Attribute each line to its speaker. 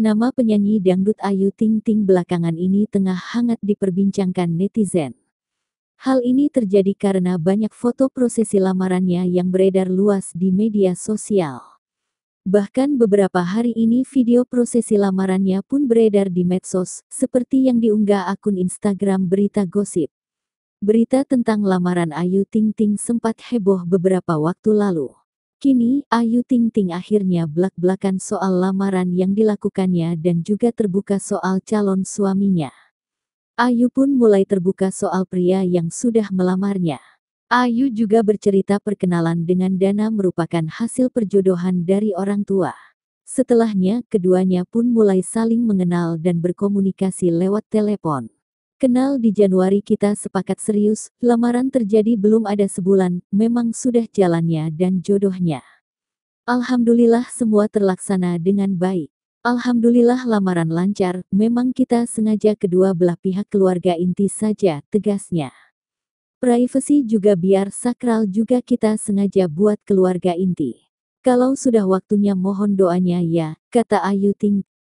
Speaker 1: Nama penyanyi dangdut Ayu Ting Ting belakangan ini tengah hangat diperbincangkan netizen. Hal ini terjadi karena banyak foto prosesi lamarannya yang beredar luas di media sosial. Bahkan beberapa hari ini video prosesi lamarannya pun beredar di medsos, seperti yang diunggah akun Instagram Berita Gosip. Berita tentang lamaran Ayu Ting Ting sempat heboh beberapa waktu lalu. Kini, Ayu Ting Ting akhirnya belak-belakan soal lamaran yang dilakukannya dan juga terbuka soal calon suaminya. Ayu pun mulai terbuka soal pria yang sudah melamarnya. Ayu juga bercerita perkenalan dengan Dana merupakan hasil perjodohan dari orang tua. Setelahnya, keduanya pun mulai saling mengenal dan berkomunikasi lewat telepon. Kenal di Januari kita sepakat serius, lamaran terjadi belum ada sebulan, memang sudah jalannya dan jodohnya. Alhamdulillah semua terlaksana dengan baik. Alhamdulillah lamaran lancar, memang kita sengaja kedua belah pihak keluarga inti saja, tegasnya. Privacy juga biar sakral juga kita sengaja buat keluarga inti. Kalau sudah waktunya mohon doanya ya, kata Ayu Ting,